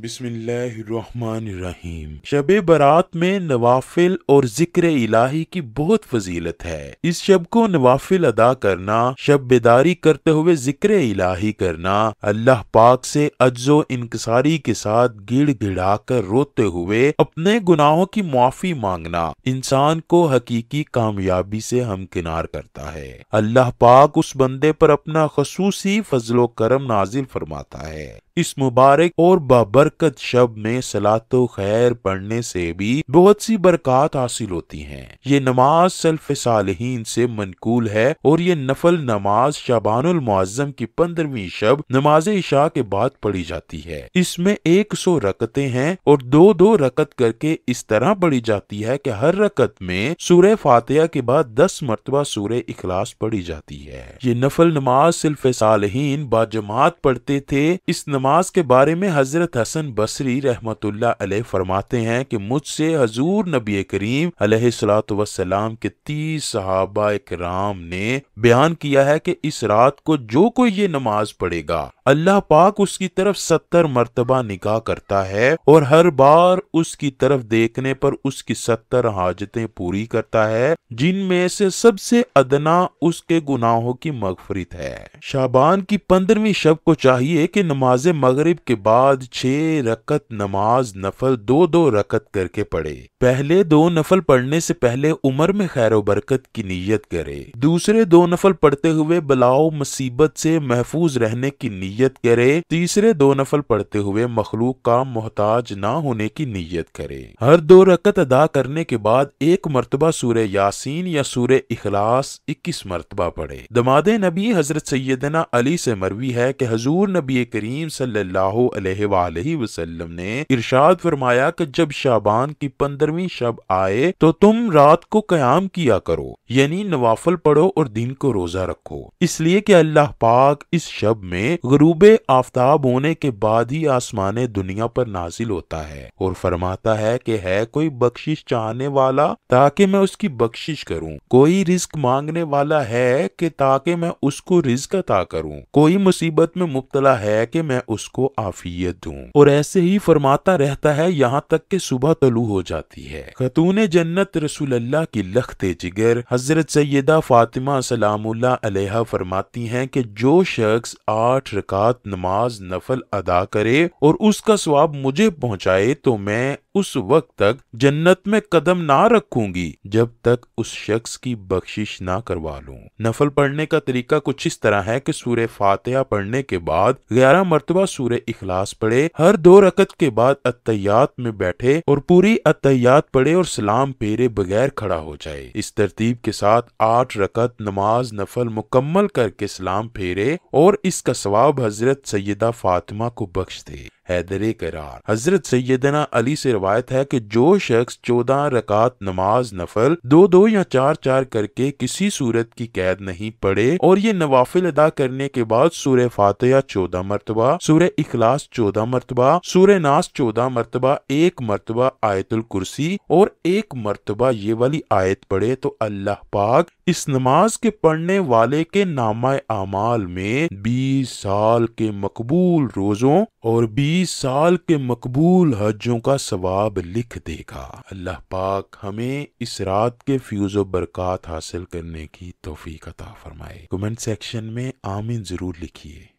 बिस्मिल्लाहिर्रहमानिर्रहीम शब बरात में नवाफिल और जिक्र इलाही की बहुत फजीलत है इस शब को नवाफिल अदा करना शब बेदारी करते हुए जिक्र इलाही करना अल्लाह पाक से अज्जो इनकसारी के साथ गिड़ गिड़ा कर रोते हुए अपने गुनाहों की मुआफ़ी मांगना इंसान को हकीकी कामयाबी से हमकिनार करता है अल्लाह पाक उस बंदे पर अपना खसूसी फजलो करम नाजिल फरमाता है इस मुबारक और बाबरकत शब में सलातो खैर पढ़ने से भी बहुत सी बरकत हासिल होती है ये नमाज सल्फ सालहीन से मनकूल है और ये नफल नमाज शाबानुल मुआजम की पंद्रहवी शब नमाज इशा के बाद पढ़ी जाती है इसमें एक सौ रकते हैं और दो दो रकत करके इस तरह पढ़ी जाती है की हर रकत में सूर्य फातह के बाद दस मरतबा सूर्य इखलास पढ़ी जाती है ये नफल नमाज सिल्फ सालहीन बाजमात पढ़ते थे इस नमाज नमाज के बारे में हज़रत हसन बसरी रहमतुल्ला अलैह फरमाते हैं कि मुझसे हजूर नबी करीम सलाम के तीस सहाबा कराम ने बयान किया है कि इस रात को जो कोई ये नमाज पढ़ेगा अल्लाह पाक उसकी तरफ सत्तर मरतबा निगाह करता है और हर बार उसकी तरफ देखने पर उसकी सत्तर हाजतें पूरी करता है जिनमें से सबसे अदना उसके गुनाहों की मगफरत है शाबान की पंद्रहवीं शब को चाहिए कि नमाज मगरिब के बाद छः रकत नमाज नफल दो दो रकत करके पढ़े पहले दो नफल पढ़ने से पहले उम्र में खैर बरकत की नीयत करे दूसरे दो नफल पढ़ते हुए बलाओ मुसीबत से महफूज रहने की नीयत करे तीसरे दो नफल पढ़ते हुए मखलूक का मोहताज ना होने की नीयत करे हर दो रकत अदा करने के बाद एक मरतबा सूर्य यासीन या सूर्य इखलास इक्कीस मरतबा पढ़े दमाद नबी हजरत सैदना अली से मरवी है की हजूर नबी करीम सल सल्लल्लाहु वसल्लम ने इरशाद फरमाया कि जब शाबान की पंद्रहवीं शब आए तो तुम रात को क्याम किया करो यानी नवाफल पढ़ो और दिन को रोजा रखो इसलिए कि अल्लाह पाक इस शब में गरूब आफ्ताब होने के बाद ही आसमान दुनिया पर नाजिल होता है और फरमाता है कि है कोई बख्शिश चाहने वाला ताकि मैं उसकी बख्शिश करूँ कोई रिस्क मांगने वाला है कि ताकि मैं उसको रिस्क अता करूँ कोई मुसीबत में मुबतला है कि मैं उसको आफियत दूं और ऐसे ही फरमाता रहता है यहाँ तक के सुबह तलू हो जाती है खतून जन्नत रसूल अल्लाह की लखते जिगर हजरत सैदा फातिमा सलामुल्ला फरमाती हैं कि जो शख्स आठ रकात नमाज नफल अदा करे और उसका स्वाब मुझे पहुँचाए तो मैं उस वक्त तक जन्नत में कदम ना रखूंगी जब तक उस शख्स की बख्शिश ना करवा लूं नफल पढ़ने का तरीका कुछ इस तरह है कि सूर्य फातिहा पढ़ने के बाद ग्यारह मरतबा सूर्य इखलास पढ़े हर दो रकत के बाद अतयात में बैठे और पूरी अतयात पढ़े और सलाम पेरे बगैर खड़ा हो जाए इस तरतीब के साथ आठ रकत नमाज नफल मुकम्मल करके सलाम फेरे और इसका सवाब हजरत सैदा फातिमा को बख्श दे हैदर करार हजरत सैदना अली से रवा रवायत है कि जो शख्स चौदह रकात नमाज नफल दो दो या चार चार करके किसी सूरत की कैद नहीं पड़े और ये नवाफिल अदा करने के बाद सूर्य फातह चौदह मरतबा सूर्य इखलास चौदह मरतबा सूर्य नास चौदह मरतबा एक मरतबा आयतुल कुर्सी और एक मरतबा ये वाली आयत पढ़े तो अल्लाह पाक इस नमाज के पढ़ने वाले के नामा अमाल में बीस साल के मकबूल रोजों और बीस साल के मकबूल हजों का सवाब लिख देगा अल्लाह पाक हमें इस रात के फ्यूज बरकत हासिल करने की तोफ़ी कता फरमाए कमेंट सेक्शन में आमीन ज़रूर लिखिए